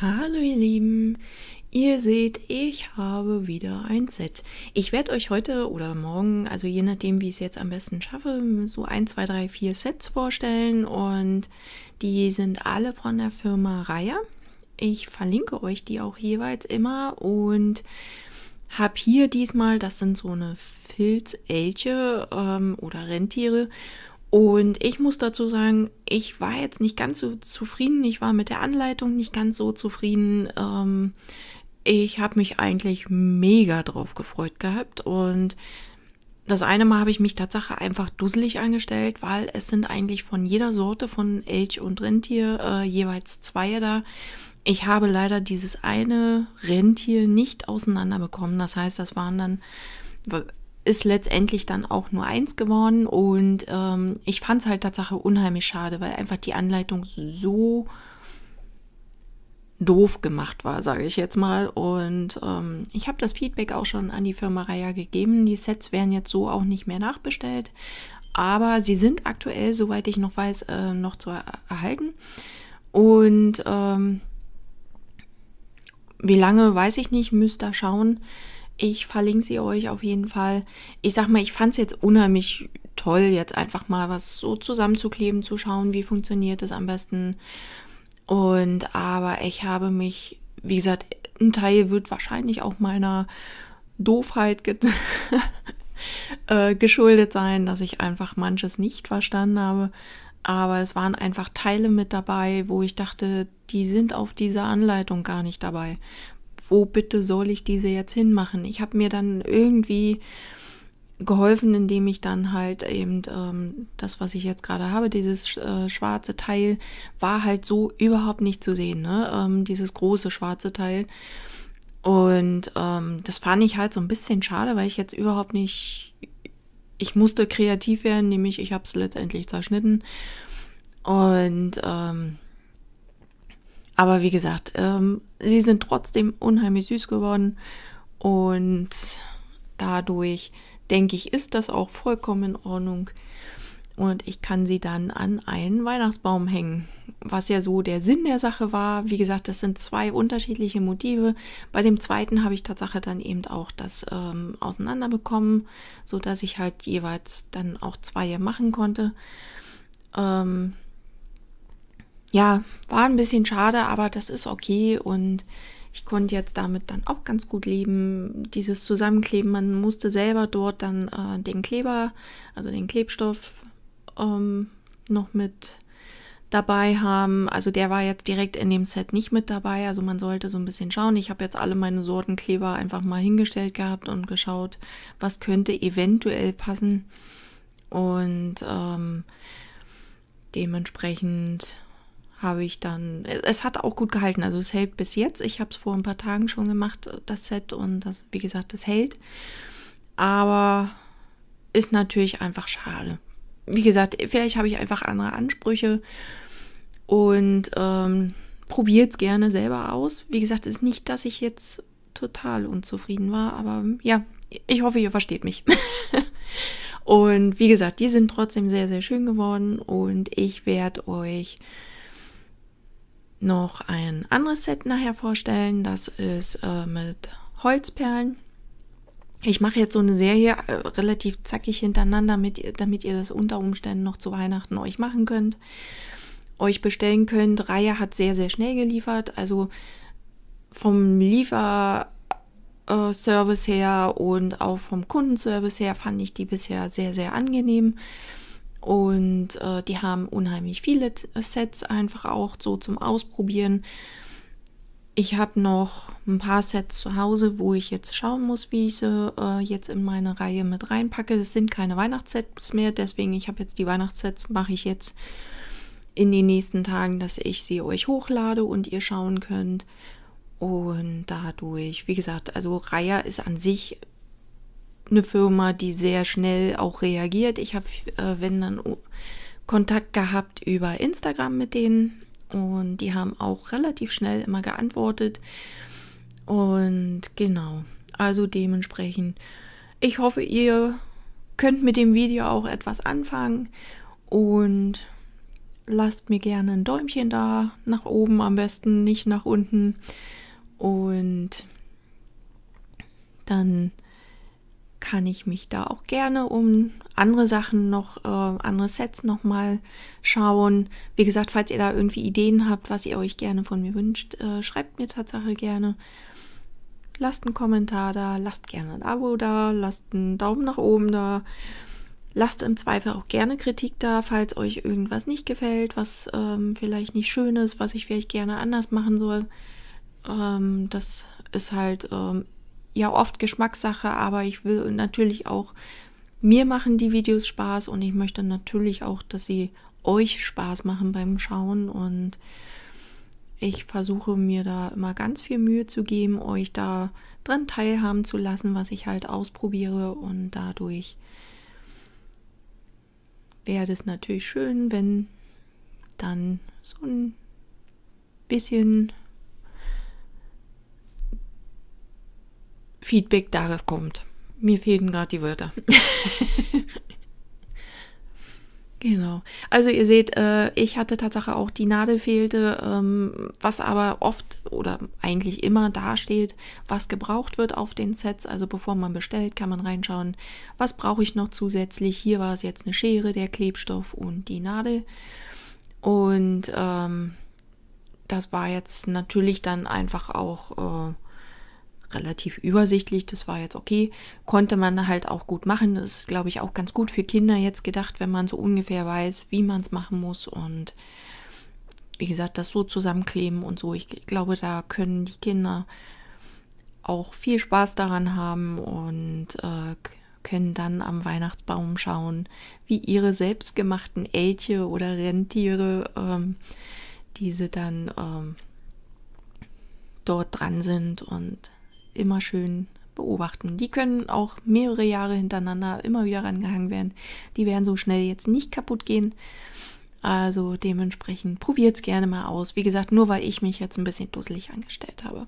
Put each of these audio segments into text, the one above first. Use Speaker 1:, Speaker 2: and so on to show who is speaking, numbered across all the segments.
Speaker 1: Hallo ihr Lieben, ihr seht, ich habe wieder ein Set. Ich werde euch heute oder morgen, also je nachdem wie ich es jetzt am besten schaffe, so ein, zwei, drei, vier Sets vorstellen und die sind alle von der Firma Reihe. Ich verlinke euch die auch jeweils immer und habe hier diesmal, das sind so eine Filzelche ähm, oder Rentiere und ich muss dazu sagen, ich war jetzt nicht ganz so zufrieden. Ich war mit der Anleitung nicht ganz so zufrieden. Ähm, ich habe mich eigentlich mega drauf gefreut gehabt. Und das eine Mal habe ich mich Tatsache einfach dusselig angestellt, weil es sind eigentlich von jeder Sorte von Elch und Rentier äh, jeweils zwei da. Ich habe leider dieses eine Rentier nicht auseinanderbekommen. Das heißt, das waren dann ist letztendlich dann auch nur eins geworden und ähm, ich fand es halt Tatsache unheimlich schade, weil einfach die Anleitung so doof gemacht war, sage ich jetzt mal. Und ähm, ich habe das Feedback auch schon an die Firma Reiher gegeben. Die Sets werden jetzt so auch nicht mehr nachbestellt, aber sie sind aktuell, soweit ich noch weiß, äh, noch zu er erhalten. Und ähm, wie lange, weiß ich nicht, müsst ihr schauen. Ich verlinke sie euch auf jeden Fall. Ich sag mal, ich fand es jetzt unheimlich toll, jetzt einfach mal was so zusammenzukleben, zu schauen, wie funktioniert es am besten. Und aber ich habe mich, wie gesagt, ein Teil wird wahrscheinlich auch meiner Doofheit ge äh, geschuldet sein, dass ich einfach manches nicht verstanden habe. Aber es waren einfach Teile mit dabei, wo ich dachte, die sind auf dieser Anleitung gar nicht dabei wo bitte soll ich diese jetzt hinmachen? Ich habe mir dann irgendwie geholfen, indem ich dann halt eben ähm, das, was ich jetzt gerade habe, dieses äh, schwarze Teil, war halt so überhaupt nicht zu sehen, ne? Ähm, dieses große schwarze Teil. Und ähm, das fand ich halt so ein bisschen schade, weil ich jetzt überhaupt nicht, ich musste kreativ werden, nämlich ich habe es letztendlich zerschnitten. Und ähm, aber wie gesagt, ähm, sie sind trotzdem unheimlich süß geworden und dadurch denke ich, ist das auch vollkommen in Ordnung. Und ich kann sie dann an einen Weihnachtsbaum hängen, was ja so der Sinn der Sache war. Wie gesagt, das sind zwei unterschiedliche Motive. Bei dem zweiten habe ich Tatsache dann eben auch das ähm, auseinanderbekommen, sodass ich halt jeweils dann auch zwei machen konnte. Ähm, ja, war ein bisschen schade, aber das ist okay und ich konnte jetzt damit dann auch ganz gut leben. Dieses Zusammenkleben, man musste selber dort dann äh, den Kleber, also den Klebstoff ähm, noch mit dabei haben. Also der war jetzt direkt in dem Set nicht mit dabei. Also man sollte so ein bisschen schauen. Ich habe jetzt alle meine Sortenkleber einfach mal hingestellt gehabt und geschaut, was könnte eventuell passen. Und ähm, dementsprechend habe ich dann, es hat auch gut gehalten, also es hält bis jetzt. Ich habe es vor ein paar Tagen schon gemacht, das Set und das, wie gesagt, es hält. Aber ist natürlich einfach schade. Wie gesagt, vielleicht habe ich einfach andere Ansprüche und ähm, probiert es gerne selber aus. Wie gesagt, ist nicht, dass ich jetzt total unzufrieden war, aber ja, ich hoffe, ihr versteht mich. und wie gesagt, die sind trotzdem sehr, sehr schön geworden und ich werde euch noch ein anderes Set nachher vorstellen. Das ist äh, mit Holzperlen. Ich mache jetzt so eine Serie äh, relativ zackig hintereinander, mit, damit ihr das unter Umständen noch zu Weihnachten euch machen könnt, euch bestellen könnt. Reihe hat sehr, sehr schnell geliefert. Also vom Lieferservice her und auch vom Kundenservice her fand ich die bisher sehr, sehr angenehm. Und äh, die haben unheimlich viele äh, Sets einfach auch so zum Ausprobieren. Ich habe noch ein paar Sets zu Hause, wo ich jetzt schauen muss, wie ich sie äh, jetzt in meine Reihe mit reinpacke. Es sind keine Weihnachtssets mehr, deswegen ich habe jetzt die Weihnachtssets, mache ich jetzt in den nächsten Tagen, dass ich sie euch hochlade und ihr schauen könnt. Und dadurch, wie gesagt, also Reihe ist an sich eine Firma, die sehr schnell auch reagiert. Ich habe, äh, wenn dann, Kontakt gehabt über Instagram mit denen und die haben auch relativ schnell immer geantwortet. Und genau, also dementsprechend, ich hoffe, ihr könnt mit dem Video auch etwas anfangen und lasst mir gerne ein Däumchen da, nach oben am besten, nicht nach unten. Und dann kann ich mich da auch gerne um andere Sachen noch, äh, andere Sets nochmal schauen. Wie gesagt, falls ihr da irgendwie Ideen habt, was ihr euch gerne von mir wünscht, äh, schreibt mir Tatsache gerne. Lasst einen Kommentar da, lasst gerne ein Abo da, lasst einen Daumen nach oben da. Lasst im Zweifel auch gerne Kritik da, falls euch irgendwas nicht gefällt, was ähm, vielleicht nicht schön ist, was ich vielleicht gerne anders machen soll. Ähm, das ist halt ähm, ja oft Geschmackssache, aber ich will natürlich auch, mir machen die Videos Spaß und ich möchte natürlich auch, dass sie euch Spaß machen beim Schauen und ich versuche mir da immer ganz viel Mühe zu geben, euch da dran teilhaben zu lassen, was ich halt ausprobiere und dadurch wäre es natürlich schön, wenn dann so ein bisschen Feedback darauf kommt. Mir fehlen gerade die Wörter. Genau. Also ihr seht, äh, ich hatte Tatsache auch die Nadel fehlte, ähm, was aber oft oder eigentlich immer dasteht, was gebraucht wird auf den Sets. Also bevor man bestellt, kann man reinschauen, was brauche ich noch zusätzlich. Hier war es jetzt eine Schere, der Klebstoff und die Nadel. Und ähm, das war jetzt natürlich dann einfach auch äh, relativ übersichtlich, das war jetzt okay, konnte man halt auch gut machen. Das ist, glaube ich, auch ganz gut für Kinder jetzt gedacht, wenn man so ungefähr weiß, wie man es machen muss und wie gesagt, das so zusammenkleben und so. Ich glaube, da können die Kinder auch viel Spaß daran haben und äh, können dann am Weihnachtsbaum schauen, wie ihre selbstgemachten Elche oder Rentiere, ähm, diese dann ähm, dort dran sind und immer schön beobachten. Die können auch mehrere Jahre hintereinander immer wieder rangehangen werden. Die werden so schnell jetzt nicht kaputt gehen. Also dementsprechend probiert es gerne mal aus. Wie gesagt, nur weil ich mich jetzt ein bisschen dusselig angestellt habe.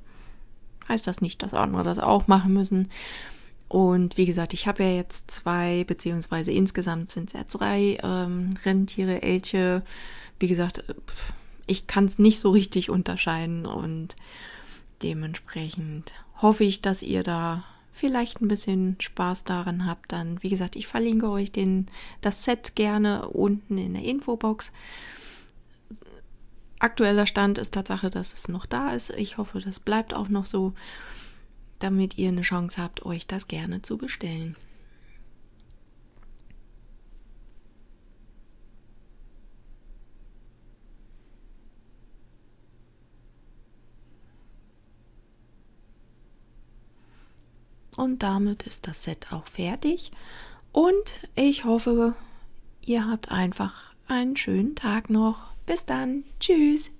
Speaker 1: Heißt das nicht, dass andere das auch machen müssen. Und wie gesagt, ich habe ja jetzt zwei, beziehungsweise insgesamt sind es ja drei ähm, Rentiere, Elche. Wie gesagt, äh, ich kann es nicht so richtig unterscheiden und dementsprechend hoffe ich, dass ihr da vielleicht ein bisschen Spaß daran habt. Dann, wie gesagt, ich verlinke euch den, das Set gerne unten in der Infobox. Aktueller Stand ist Tatsache, dass es noch da ist. Ich hoffe, das bleibt auch noch so, damit ihr eine Chance habt, euch das gerne zu bestellen. Und damit ist das Set auch fertig. Und ich hoffe, ihr habt einfach einen schönen Tag noch. Bis dann. Tschüss.